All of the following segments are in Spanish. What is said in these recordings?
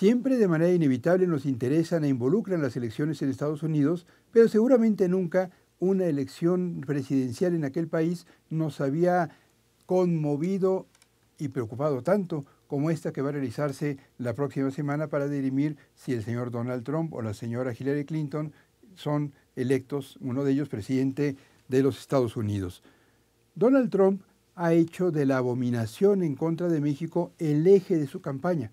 Siempre de manera inevitable nos interesan e involucran las elecciones en Estados Unidos, pero seguramente nunca una elección presidencial en aquel país nos había conmovido y preocupado tanto como esta que va a realizarse la próxima semana para dirimir si el señor Donald Trump o la señora Hillary Clinton son electos, uno de ellos presidente de los Estados Unidos. Donald Trump ha hecho de la abominación en contra de México el eje de su campaña.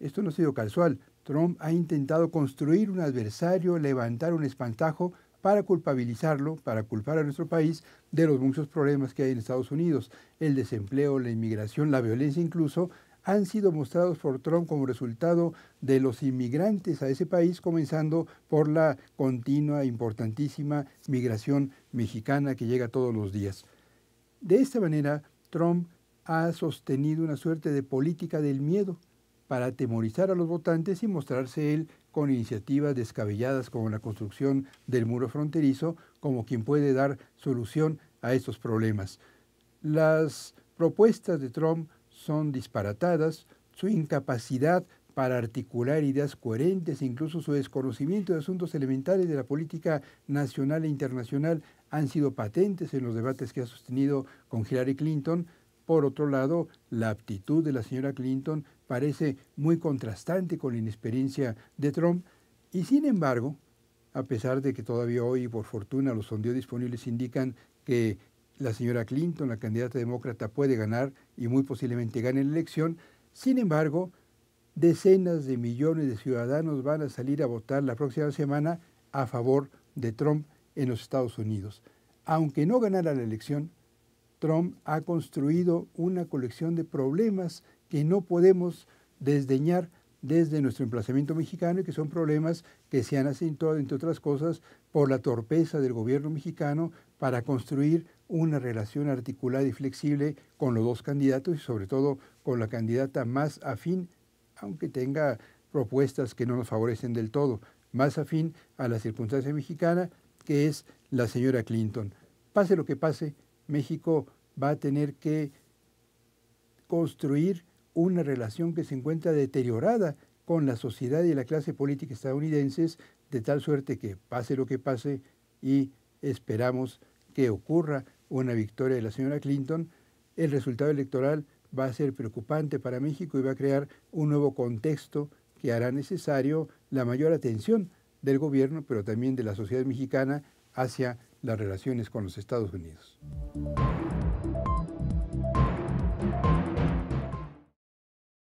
Esto no ha sido casual. Trump ha intentado construir un adversario, levantar un espantajo para culpabilizarlo, para culpar a nuestro país de los muchos problemas que hay en Estados Unidos. El desempleo, la inmigración, la violencia incluso, han sido mostrados por Trump como resultado de los inmigrantes a ese país, comenzando por la continua, importantísima migración mexicana que llega todos los días. De esta manera, Trump ha sostenido una suerte de política del miedo, para atemorizar a los votantes y mostrarse él con iniciativas descabelladas como la construcción del muro fronterizo como quien puede dar solución a estos problemas. Las propuestas de Trump son disparatadas, su incapacidad para articular ideas coherentes, incluso su desconocimiento de asuntos elementales de la política nacional e internacional han sido patentes en los debates que ha sostenido con Hillary Clinton, por otro lado, la aptitud de la señora Clinton parece muy contrastante con la inexperiencia de Trump y sin embargo, a pesar de que todavía hoy, por fortuna, los sondeos disponibles indican que la señora Clinton, la candidata demócrata, puede ganar y muy posiblemente gane la elección, sin embargo, decenas de millones de ciudadanos van a salir a votar la próxima semana a favor de Trump en los Estados Unidos. Aunque no ganara la elección, Trump ha construido una colección de problemas que no podemos desdeñar desde nuestro emplazamiento mexicano y que son problemas que se han acentuado, entre otras cosas, por la torpeza del gobierno mexicano para construir una relación articulada y flexible con los dos candidatos y sobre todo con la candidata más afín, aunque tenga propuestas que no nos favorecen del todo, más afín a la circunstancia mexicana, que es la señora Clinton. Pase lo que pase, México va a tener que construir una relación que se encuentra deteriorada con la sociedad y la clase política estadounidenses, de tal suerte que pase lo que pase y esperamos que ocurra una victoria de la señora Clinton, el resultado electoral va a ser preocupante para México y va a crear un nuevo contexto que hará necesario la mayor atención del gobierno, pero también de la sociedad mexicana hacia las relaciones con los Estados Unidos.